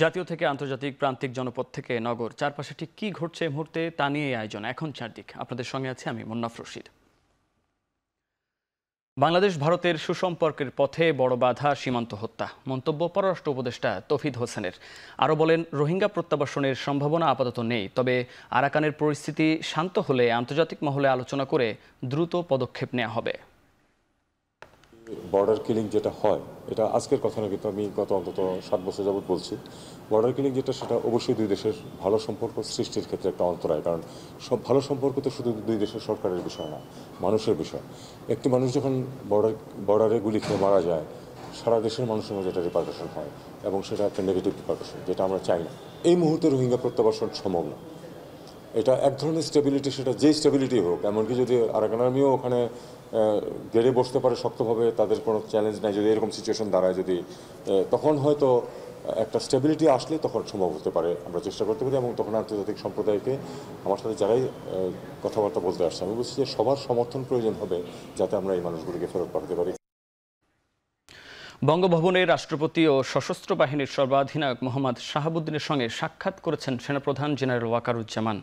জাতীয় থেকে আন্তর্জাতিক প্রান্তিক জনপদ থেকে নগর চারপাশে ঠিক কী ঘটছে মুহূর্তে তা নিয়ে আয়োজন এখন চারদিক আপনাদের সঙ্গে আছে আমি মুন্নাফ রশিদ বাংলাদেশ ভারতের সুসম্পর্কের পথে বড় বাধা সীমান্ত হত্যা মন্তব্য পররাষ্ট্র উপদেষ্টা তফিদ হোসেনের আরও বলেন রোহিঙ্গা প্রত্যাবাসনের সম্ভাবনা আপাতত নেই তবে আরাকানের পরিস্থিতি শান্ত হলে আন্তর্জাতিক মহলে আলোচনা করে দ্রুত পদক্ষেপ নেওয়া হবে বর্ডার কিলিং যেটা হয় এটা আজকের কথা না কিন্তু আমি গত অন্তত সাত বছর যাবৎ বলছি বর্ডার কিলিং যেটা সেটা অবশ্যই দুই দেশের ভালো সম্পর্ক সৃষ্টির ক্ষেত্রে একটা অন্তরায় কারণ সব ভালো সম্পর্ক তো শুধু দুই দেশের সরকারের বিষয় না মানুষের বিষয় একটি মানুষ যখন বর্ডার বর্ডারে গুলি খেয়ে মারা যায় সারা দেশের মানুষের মধ্যে এটা রিপার্কেশন হয় এবং সেটা একটা নেগেটিভ রিপার্কেশন যেটা আমরা চাই না এই মুহূর্তে রোহিঙ্গা প্রত্যাবাসন সম্ভব না এটা এক ধরনের স্টেবিলিটি সেটা যে স্টেবিলিটি হোক এমনকি যদি আরাকান আর্মিও ওখানে গেড়ে বসতে পারে শক্তভাবে তাদের কোনো চ্যালেঞ্জ নাই যদি এরকম সিচুয়েশন দাঁড়ায় যদি তখন হয়তো একটা স্টেবিলিটি আসলে তখন সম্ভব হতে পারে আমরা চেষ্টা করতে পারি এবং তখন আন্তর্জাতিক সম্প্রদায়কে আমার সাথে যারাই কথাবার্তা বলতে আসছে আমি বলছি যে সবার সমর্থন প্রয়োজন হবে যাতে আমরা এই মানুষগুলিকে ফেরত পাঠাতে পারি বঙ্গভবনে রাষ্ট্রপতি ও সশস্ত্র বাহিনীর সর্বাধিনায়ক মোহাম্মদ শাহাবুদ্দিনের সঙ্গে সাক্ষাৎ করেছেন সেনাপ্রধান জেনারেল ওয়াকারুজ্জামান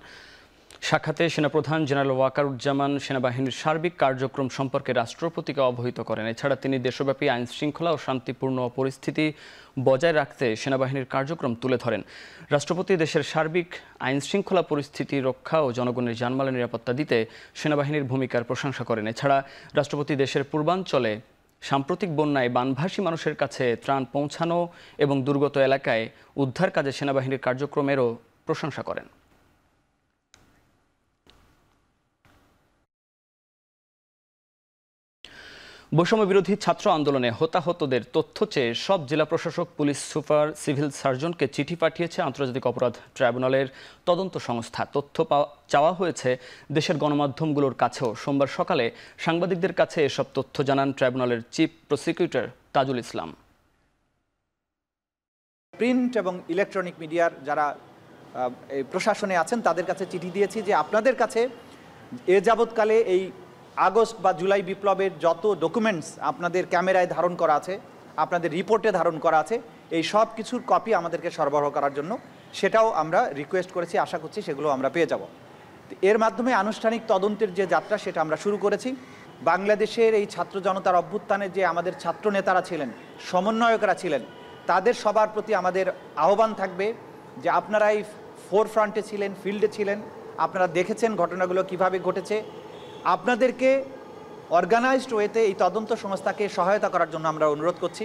সাক্ষাতে সেনাপ্রধান জেনারেল ওয়াকারুজ্জামান সেনাবাহিনীর সার্বিক কার্যক্রম সম্পর্কে রাষ্ট্রপতিকে অবহিত করেন এছাড়া তিনি দেশব্যাপী আইন শৃঙ্খলা ও শান্তিপূর্ণ পরিস্থিতি বজায় রাখতে সেনাবাহিনীর কার্যক্রম তুলে ধরেন রাষ্ট্রপতি দেশের সার্বিক আইন শৃঙ্খলা পরিস্থিতি রক্ষা ও জনগণের জানমালের নিরাপত্তা দিতে সেনাবাহিনীর ভূমিকার প্রশংসা করেন এছাড়া রাষ্ট্রপতি দেশের পূর্বাঞ্চলে সাম্প্রতিক বন্যায় বানভাসী মানুষের কাছে ত্রাণ পৌঁছানো এবং দুর্গত এলাকায় উদ্ধার কাজে সেনাবাহিনীর কার্যক্রমেরও প্রশংসা করেন বৈষম্য বিরোধী ছাত্র আন্দোলনে হতাহতদের তথ্য চেয়ে সব জেলা প্রশাসক পুলিশ সুপার সিভিল সার্জনকে চিঠি পাঠিয়েছে আন্তর্জাতিক অপরাধ ট্রাইব্যুনালের তদন্ত সংস্থা তথ্য চাওয়া হয়েছে দেশের গণমাধ্যমগুলোর কাছেও সোমবার সকালে সাংবাদিকদের কাছে এসব তথ্য জানান ট্রাইব্যুনালের chief prosecutor Tajul Islam print এবং ইলেকট্রনিক মিডিয়ার যারা প্রশাসনে আছেন তাদের কাছে চিঠি দিয়েছি যে আপনাদের কাছে এ যাবৎকালে এই আগস্ট বা জুলাই বিপ্লবের যত ডকুমেন্টস আপনাদের ক্যামেরায় ধারণ করা আছে আপনাদের রিপোর্টে ধারণ করা আছে এই সব কিছুর কপি আমাদেরকে সরবরাহ করার জন্য সেটাও আমরা রিকোয়েস্ট করেছি আশা করছি সেগুলো আমরা পেয়ে যাব এর মাধ্যমে আনুষ্ঠানিক তদন্তের যে যাত্রা সেটা আমরা শুরু করেছি বাংলাদেশের এই ছাত্র জনতার অভ্যুত্থানে যে আমাদের ছাত্র নেতারা ছিলেন সমন্বয়করা ছিলেন তাদের সবার প্রতি আমাদের আহ্বান থাকবে যে আপনারা এই ফোর ফ্রন্টে ছিলেন ফিল্ডে ছিলেন আপনারা দেখেছেন ঘটনাগুলো কিভাবে ঘটেছে আপনাদেরকে অর্গানাইজড ওয়েতে এই তদন্ত সংস্থাকে সহায়তা করার জন্য আমরা অনুরোধ করছি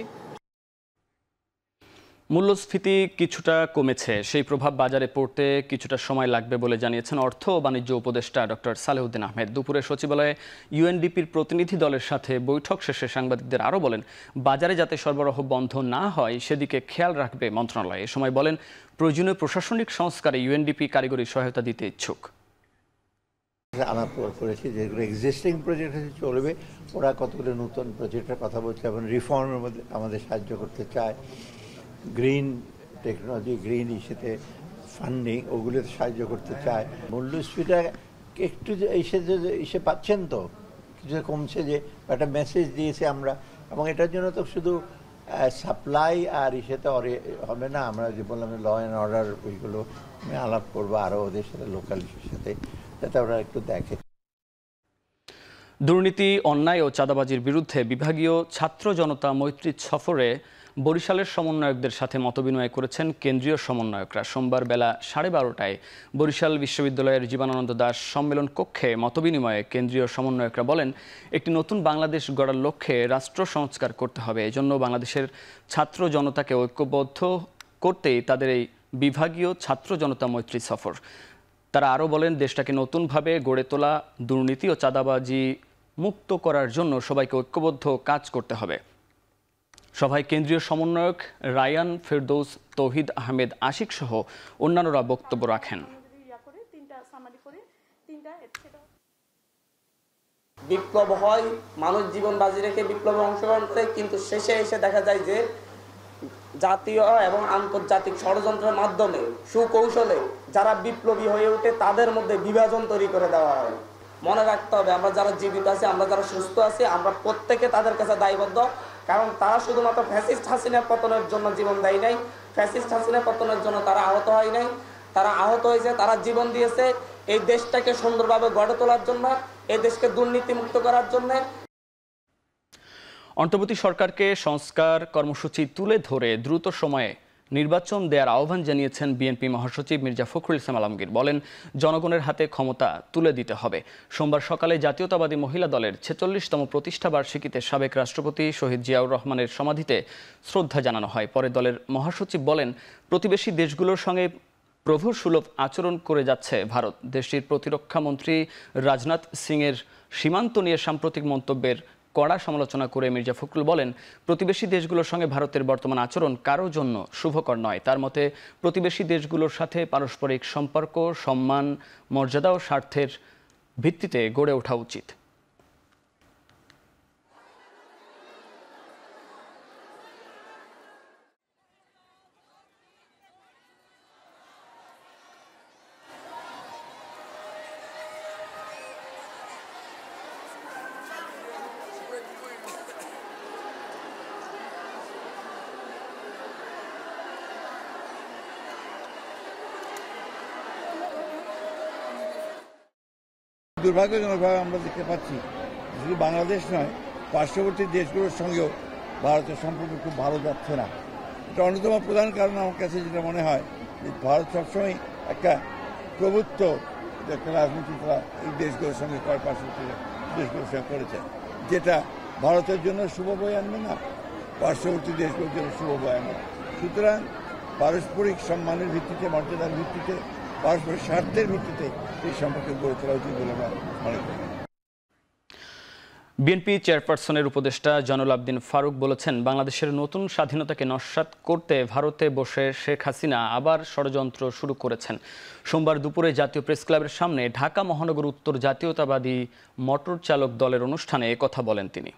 মূল্যস্ফীতি কিছুটা কমেছে সেই প্রভাব বাজারে পড়তে কিছুটা সময় লাগবে বলে জানিয়েছেন অর্থ ও বাণিজ্য উপদেষ্টা ডক্টর সালেহুদ্দিন আহমেদ দুপুরে সচিবালয়ে ইউএনডিপির প্রতিনিধি দলের সাথে বৈঠক শেষে সাংবাদিকদের আরও বলেন বাজারে যাতে সরবরাহ বন্ধ না হয় সেদিকে খেয়াল রাখবে মন্ত্রণালয় এ সময় বলেন প্রয়োজনীয় প্রশাসনিক সংস্কারে ইউএনডিপি কারিগরি সহায়তা দিতে ইচ্ছুক আলাপ করেছি যেগুলো এক্সিস্টিং প্রজেক্ট হচ্ছে চলবে ওরা কতগুলো নতুন প্রজেক্টের কথা বলছে এবং রিফর্মের মধ্যে আমাদের সাহায্য করতে চায় গ্রিন টেকনোলজি গ্রিন ইস্যুতে ফান্ডিং ওগুলোতে সাহায্য করতে চায় মূল্যস্ফীটা একটু যে এসে যে এসে পাচ্ছেন তো কিছু কমছে যে একটা মেসেজ দিয়েছে আমরা এবং এটার জন্য তো শুধু সাপ্লাই আর ইসেতে অরে হবে না আমরা যে বললাম ল অ্যান্ড অর্ডার ওইগুলো আমি আলাপ করবো আরও ওদের সাথে লোকাল ইস্যুর সাথে যাতে ওরা একটু দেখে দুর্নীতি অন্যায় ও চাঁদাবাজির বিরুদ্ধে বিভাগীয় ছাত্র জনতা মৈত্রী সফরে বরিশালের সমন্বয়কদের সাথে মতবিনিময় করেছেন কেন্দ্রীয় সমন্বয়করা সোমবার বেলা সাড়ে বারোটায় বরিশাল বিশ্ববিদ্যালয়ের জীবনানন্দ দাস সম্মেলন কক্ষে মতবিনিময়ে কেন্দ্রীয় সমন্বয়করা বলেন একটি নতুন বাংলাদেশ গড়ার লক্ষ্যে রাষ্ট্র সংস্কার করতে হবে এজন্য বাংলাদেশের ছাত্র জনতাকে ঐক্যবদ্ধ করতেই তাদের এই বিভাগীয় ছাত্র জনতা মৈত্রী সফর তারা আরও বলেন দেশটাকে নতুনভাবে গড়ে তোলা দুর্নীতি ও চাঁদাবাজি মুক্ত করার জন্য সবাইকে ঐক্যবদ্ধ কাজ করতে হবে সভায় কেন্দ্রীয় সমন্বয়ক রায়ান ফেরদৌস তৌহিদ আহমেদ আশিক সহ অন্যান্যরা বক্তব্য রাখেন বিপ্লব হয় মানুষ জীবন বাজি রেখে বিপ্লবে অংশগ্রহণ করে কিন্তু শেষে এসে দেখা যায় যে জাতীয় এবং আন্তর্জাতিক ষড়যন্ত্রের মাধ্যমে সুকৌশলে যারা বিপ্লবী হয়ে ওঠে তাদের মধ্যে বিভাজন তৈরি করে দেওয়া হয় মনে রাখতে হবে আমরা যারা জীবিত আছি আমরা যারা সুস্থ আছি আমরা প্রত্যেকে তাদের কাছে দায়বদ্ধ কারণ তারা শুধুমাত্র ফ্যাসিস্ট হাসিনা পতনের জন্য জীবন দেয় নাই ফ্যাসিস্ট হাসিনা পতনের জন্য তারা আহত হয় নাই তারা আহত হয়েছে তারা জীবন দিয়েছে এই দেশটাকে সুন্দরভাবে গড়ে তোলার জন্য এই দেশকে দুর্নীতিমুক্ত করার জন্য অন্তর্বর্তী সরকারকে সংস্কার কর্মসূচি তুলে ধরে দ্রুত সময়ে নির্বাচন দেওয়ার আহ্বান জানিয়েছেন বিএনপি মহাসচিব মির্জা ফখরুল ইসলাম আলমগীর বলেন জনগণের হাতে ক্ষমতা তুলে দিতে হবে সোমবার সকালে জাতীয়তাবাদী মহিলা দলের ছেচল্লিশতম প্রতিষ্ঠা বার্ষিকীতে সাবেক রাষ্ট্রপতি শহীদ জিয়াউর রহমানের সমাধিতে শ্রদ্ধা জানানো হয় পরে দলের মহাসচিব বলেন প্রতিবেশী দেশগুলোর সঙ্গে প্রভুর সুলভ আচরণ করে যাচ্ছে ভারত দেশটির প্রতিরক্ষা মন্ত্রী রাজনাথ সিংয়ের সীমান্ত নিয়ে সাম্প্রতিক মন্তব্যের কড়া সমালোচনা করে মির্জা ফখরুল বলেন প্রতিবেশী দেশগুলোর সঙ্গে ভারতের বর্তমান আচরণ কারো জন্য শুভকর নয় তার মতে প্রতিবেশী দেশগুলোর সাথে পারস্পরিক সম্পর্ক সম্মান মর্যাদা ও স্বার্থের ভিত্তিতে গড়ে ওঠা উচিত দুর্ভাগ্যজনকভাবে আমরা দেখতে পাচ্ছি শুধু বাংলাদেশ নয় পার্শ্ববর্তী দেশগুলোর সঙ্গেও ভারতের সম্পর্ক খুব ভালো যাচ্ছে না এটা অন্যতম প্রধান কারণ আমার কাছে যেটা মনে হয় যে ভারত সবসময় একটা প্রভুত্ব একটা রাজনীতি তারা এই দেশগুলোর সঙ্গে কয় পার্শ্ববর্তী দেশগুলোর সঙ্গে করেছে যেটা ভারতের জন্য শুভ বয় আনবে না পার্শ্ববর্তী দেশগুলোর জন্য শুভ বয় আনবে সুতরাং পারস্পরিক সম্মানের ভিত্তিতে মর্যাদার ভিত্তিতে পারস্পরিক স্বার্থের ভিত্তিতে এই সম্পর্কে গড়ে তোলা উচিত বলে আমরা মনে করি বিএনপি চেয়ারপারসনের উপদেষ্টা জয়নুল আবদিন ফারুক বলেছেন বাংলাদেশের নতুন স্বাধীনতাকে নস্বাত করতে ভারতে বসে শেখ হাসিনা আবার ষড়যন্ত্র শুরু করেছেন সোমবার দুপুরে জাতীয় প্রেস ক্লাবের সামনে ঢাকা মহানগর উত্তর জাতীয়তাবাদী মোটর চালক দলের অনুষ্ঠানে কথা বলেন তিনি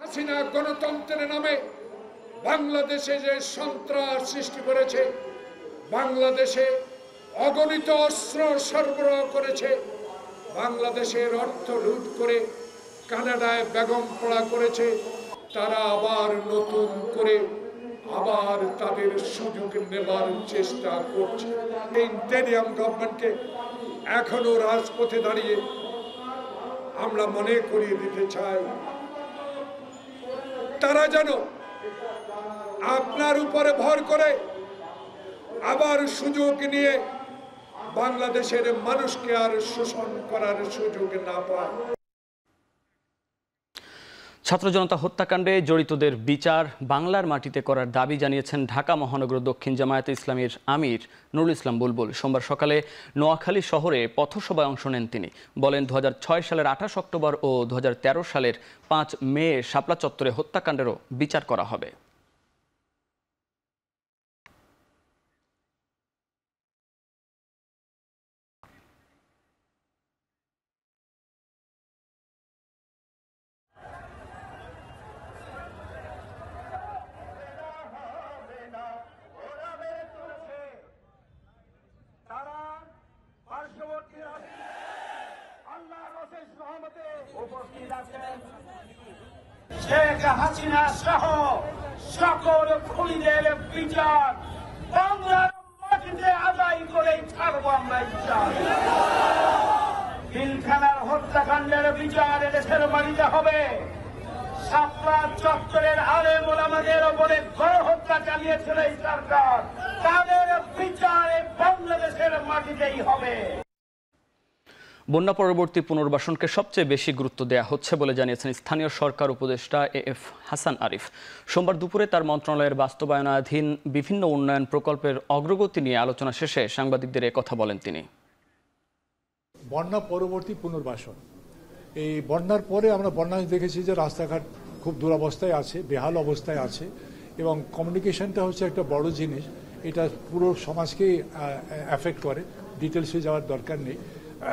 হাসিনা গণতন্ত্রের নামে বাংলাদেশে যে সন্ত্রাস সৃষ্টি করেছে বাংলাদেশে অগণিত অস্ত্র সরবরাহ করেছে বাংলাদেশের অর্থ লুট করে কানাডায় বেগম পড়া করেছে তারা আবার নতুন করে আবার তাদের সুযোগ নেবার চেষ্টা করছে এই ইন্টেরিয়াম গভর্নমেন্টকে এখনও রাজপথে দাঁড়িয়ে আমরা মনে করিয়ে দিতে চাই তারা যেন আপনার উপরে ভর করে আবার সুযোগ নিয়ে বাংলাদেশের মানুষকে আর শোষণ করার সুযোগ না পায় ছাত্র জনতা হত্যাকাণ্ডে জড়িতদের বিচার বাংলার মাটিতে করার দাবি জানিয়েছেন ঢাকা মহানগর দক্ষিণ জামায়াতে ইসলামীর আমির নুরুল ইসলাম বুলবুল সোমবার সকালে নোয়াখালী শহরে পথসভায় অংশ নেন তিনি বলেন দু সালের আঠাশ অক্টোবর ও দু সালের পাঁচ মে শাপলা চত্বরে হত্যাকাণ্ডেরও বিচার করা হবে উপস্থিত আছেন শেখ হাসিনা সহ সকল খুনিদের বিচার বাংলার মাটিতে আদায় করে ছাড়ব আমরা বিচার পিলখানার হত্যাকাণ্ডের বিচার দেশের বাড়িতে হবে সাপলা চত্বরের আলে মোলামাদের ওপরে গণহত্যা চালিয়েছিল এই সরকার তাদের বিচারে বাংলাদেশের মাটিতেই হবে বন্যা পরবর্তী পুনর্বাসনকে সবচেয়ে বেশি গুরুত্ব দেওয়া হচ্ছে বলে জানিয়েছেন স্থানীয় সরকার উপদেষ্টা এ এফ হাসান আরিফ সোমবার দুপুরে তার মন্ত্রণালয়ের বাস্তবায়নাধীন বিভিন্ন উন্নয়ন প্রকল্পের অগ্রগতি নিয়ে আলোচনা শেষে সাংবাদিকদের কথা বলেন তিনি বন্যা পরবর্তী পুনর্বাসন এই বন্যার পরে আমরা বন্যা দেখেছি যে রাস্তাঘাট খুব দুরবস্থায় আছে বেহাল অবস্থায় আছে এবং কমিউনিকেশনটা হচ্ছে একটা বড় জিনিস এটা পুরো সমাজকে অ্যাফেক্ট করে ডিটেলসে যাওয়ার দরকার নেই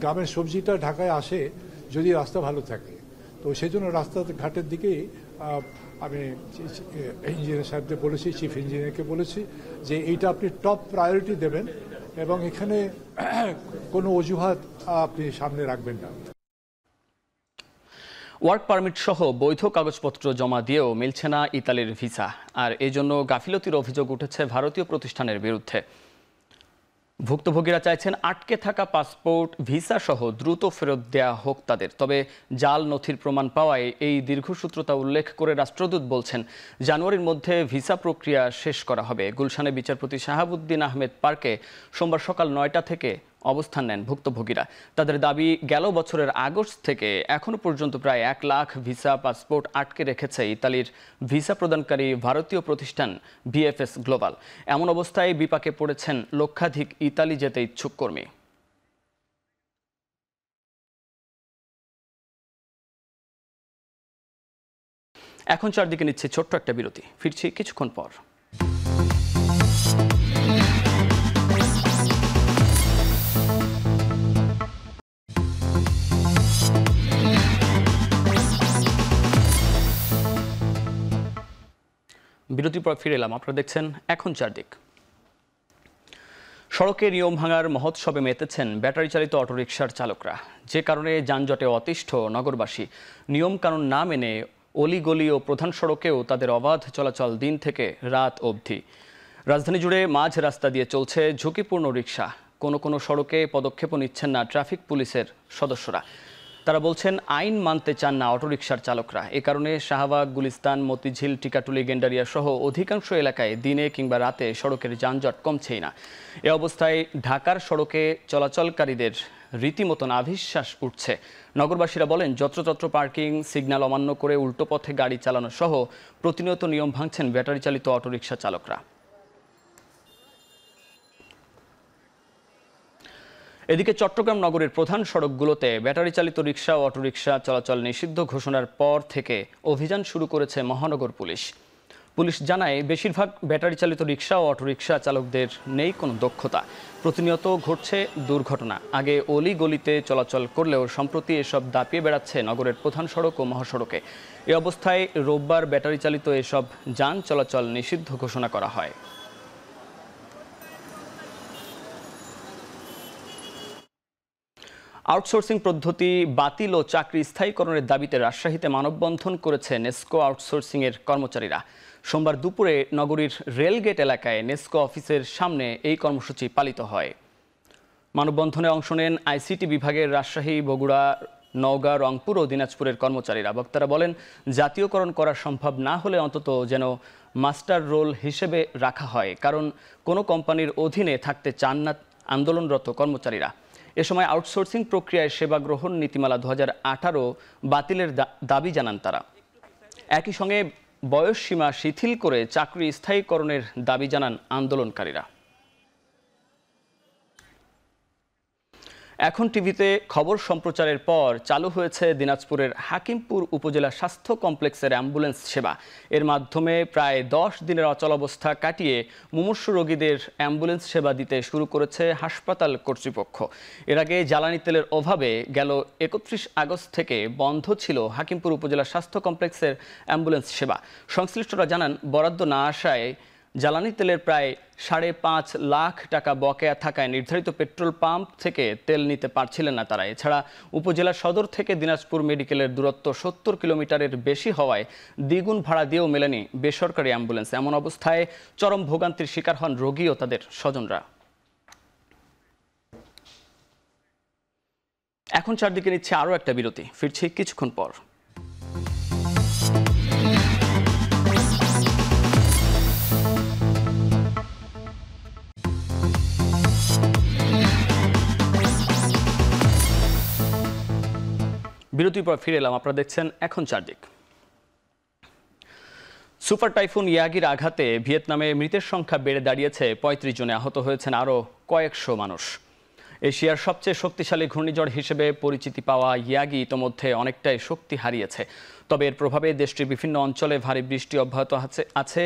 গ্রামের সবজিটা ঢাকায় আসে যদি রাস্তা ভালো থাকে তো সেই জন্য রাস্তাঘাটের দিকেই আমি ইঞ্জিনিয়ার সাহেবদের বলেছি চিফ ইঞ্জিনিয়ারকে বলেছি যে এইটা আপনি টপ প্রায়োরিটি দেবেন এবং এখানে কোনো অজুহাত আপনি সামনে রাখবেন না ওয়ার্ক পারমিট সহ বৈধ কাগজপত্র জমা দিয়েও মিলছে না ইতালির ভিসা আর এজন্য গাফিলতির অভিযোগ উঠেছে ভারতীয় প্রতিষ্ঠানের বিরুদ্ধে ভুক্তভোগীরা চাইছেন আটকে থাকা পাসপোর্ট ভিসা সহ দ্রুত ফেরত দেয়া হোক তাদের তবে জাল নথির প্রমাণ পাওয়ায় এই দীর্ঘসূত্রতা উল্লেখ করে রাষ্ট্রদূত বলছেন জানুয়ারির মধ্যে ভিসা প্রক্রিয়া শেষ করা হবে গুলশানে বিচারপতি শাহাবুদ্দিন আহমেদ পার্কে সোমবার সকাল নয়টা থেকে অবস্থান নেন ভুক্তভোগীরা তাদের দাবি গেল বছরের আগস্ট থেকে এখনও পর্যন্ত প্রায় এক লাখ ভিসা পাসপোর্ট আটকে রেখেছে ইতালির ভিসা প্রদানকারী ভারতীয় প্রতিষ্ঠান বিএফএস গ্লোবাল এমন অবস্থায় বিপাকে পড়েছেন লক্ষাধিক ইতালি যেতে ইচ্ছুক কর্মী এখন চারদিকে নিচ্ছে ছোট্ট একটা বিরতি ফিরছি কিছুক্ষণ পর বিরতির পর ফিরে এলাম আপনারা দেখছেন এখন চারদিক সড়কে নিয়ম ভাঙার মহোৎসবে মেতেছেন ব্যাটারি চালিত অটোরিকশার চালকরা যে কারণে যানজটে অতিষ্ঠ নগরবাসী নিয়মকানুন না মেনে অলিগলি ও প্রধান সড়কেও তাদের অবাধ চলাচল দিন থেকে রাত অবধি রাজধানী জুড়ে মাঝ রাস্তা দিয়ে চলছে ঝুঁকিপূর্ণ রিক্সা কোনো কোনো সড়কে পদক্ষেপও নিচ্ছেন না ট্রাফিক পুলিশের সদস্যরা তারা বলছেন আইন মানতে চান না অটোরিকশার চালকরা এ কারণে শাহবাগ গুলিস্তান মতিঝিল টিকাটুলি গেন্ডারিয়া সহ অধিকাংশ এলাকায় দিনে কিংবা রাতে সড়কের যানজট কমছেই না এ অবস্থায় ঢাকার সড়কে চলাচলকারীদের রীতিমতো আভিশ্বাস উঠছে নগরবাসীরা বলেন যত্রতত্র পার্কিং সিগন্যাল অমান্য করে উল্টো পথে গাড়ি চালানো সহ প্রতিনিয়ত নিয়ম ভাঙছেন ব্যাটারি চালিত অটোরিকশা চালকরা এদিকে চট্টগ্রাম নগরের প্রধান সড়কগুলোতে ব্যাটারি চালিত রিক্সা ও অটোরিকশা চলাচল নিষিদ্ধ ঘোষণার পর থেকে অভিযান শুরু করেছে মহানগর পুলিশ পুলিশ জানায় বেশিরভাগ ব্যাটারি চালিত রিক্সা ও অটোরিকশা চালকদের নেই কোনো দক্ষতা প্রতিনিয়ত ঘটছে দুর্ঘটনা আগে অলি গলিতে চলাচল করলেও সম্প্রতি এসব দাপিয়ে বেড়াচ্ছে নগরের প্রধান সড়ক ও মহাসড়কে এ অবস্থায় রোববার ব্যাটারি চালিত এসব যান চলাচল নিষিদ্ধ ঘোষণা করা হয় আউটসোর্সিং পদ্ধতি বাতিল ও চাকরি স্থায়ীকরণের দাবিতে রাজশাহীতে মানববন্ধন করেছে নেস্কো আউটসোর্সিংয়ের কর্মচারীরা সোমবার দুপুরে নগরীর রেলগেট এলাকায় নেস্কো অফিসের সামনে এই কর্মসূচি পালিত হয় মানববন্ধনে অংশ নেন আইসিটি বিভাগের রাজশাহী বগুড়া নওগাঁ রংপুর ও দিনাজপুরের কর্মচারীরা বক্তারা বলেন জাতীয়করণ করা সম্ভব না হলে অন্তত যেন মাস্টার রোল হিসেবে রাখা হয় কারণ কোনো কোম্পানির অধীনে থাকতে চান না আন্দোলনরত কর্মচারীরা এ সময় আউটসোর্সিং প্রক্রিয়ায় সেবা গ্রহণ নীতিমালা দু বাতিলের দাবি জানান তারা একই সঙ্গে বয়সসীমা শিথিল করে চাকরি স্থায়ীকরণের দাবি জানান আন্দোলনকারীরা এখন টিভিতে খবর সম্প্রচারের পর চালু হয়েছে দিনাজপুরের হাকিমপুর উপজেলা স্বাস্থ্য কমপ্লেক্সের অ্যাম্বুলেন্স সেবা এর মাধ্যমে প্রায় দশ দিনের অচলাবস্থা কাটিয়ে মুমূর্ষ রোগীদের অ্যাম্বুলেন্স সেবা দিতে শুরু করেছে হাসপাতাল কর্তৃপক্ষ এর আগে জ্বালানি তেলের অভাবে গেল একত্রিশ আগস্ট থেকে বন্ধ ছিল হাকিমপুর উপজেলা স্বাস্থ্য কমপ্লেক্সের অ্যাম্বুলেন্স সেবা সংশ্লিষ্টরা জানান বরাদ্দ না আসায় জ্বালানি তেলের প্রায় সাড়ে পাঁচ লাখ টাকা বকেয়া থাকায় নির্ধারিত পেট্রোল পাম্প থেকে তেল নিতে পারছিলেন না তারা এছাড়া উপজেলা সদর থেকে দিনাজপুর মেডিকেলের দূরত্ব সত্তর কিলোমিটারের বেশি হওয়ায় দ্বিগুণ ভাড়া দিয়েও মেলেনি বেসরকারি অ্যাম্বুলেন্স এমন অবস্থায় চরম ভোগান্তির শিকার হন রোগী ও তাদের স্বজনরা এখন চারদিকে নিচ্ছে আরও একটা বিরতি ফিরছি কিছুক্ষণ পর বিরতির পর ফিরে এলাম আপনারা দেখছেন এখন চারদিক সুপার টাইফুন ইয়াগির আঘাতে ভিয়েতনামে মৃতের সংখ্যা বেড়ে দাঁড়িয়েছে পঁয়ত্রিশ জনে আহত হয়েছেন আরও কয়েকশো মানুষ এশিয়ার সবচেয়ে শক্তিশালী ঘূর্ণিঝড় হিসেবে পরিচিতি পাওয়া ইয়াগি ইতোমধ্যে অনেকটাই শক্তি হারিয়েছে তবে এর প্রভাবে দেশটির বিভিন্ন অঞ্চলে ভারী বৃষ্টি অব্যাহত আছে আছে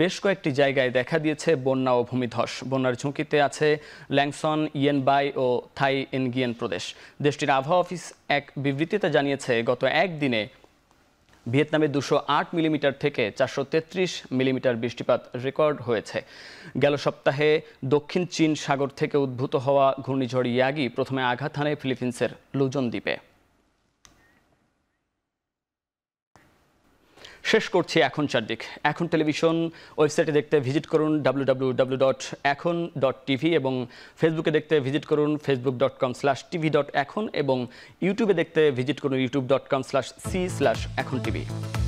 বেশ কয়েকটি জায়গায় দেখা দিয়েছে বন্যা ও ভূমিধস বন্যার ঝুঁকিতে আছে ল্যাংসন ইয়েনবাই ও থাই এনগিয়েন প্রদেশ দেশটির আবহাওয়া অফিস এক বিবৃতিতে জানিয়েছে গত একদিনে ভিয়েতনামে দুশো আট মিলিমিটার থেকে চারশো তেত্রিশ মিলিমিটার বৃষ্টিপাত রেকর্ড হয়েছে গেল সপ্তাহে দক্ষিণ চীন সাগর থেকে উদ্ভূত হওয়া ঘূর্ণিঝড় ইয়াগি প্রথমে আঘাত হানে ফিলিপিন্সের লুজন দ্বীপে শেষ করছি এখন চারদিক এখন টেলিভিশন ওয়েবসাইটে দেখতে ভিজিট করুন W dot Ekhon dot TV এবং ফেসবুকে দেখতে ভিজিট করুন Facebook dot com slash TV dot Ekhon এবং ইউটিউবে দেখতে ভিজিট করুন YouTube dot com slash C slash Ekhon TV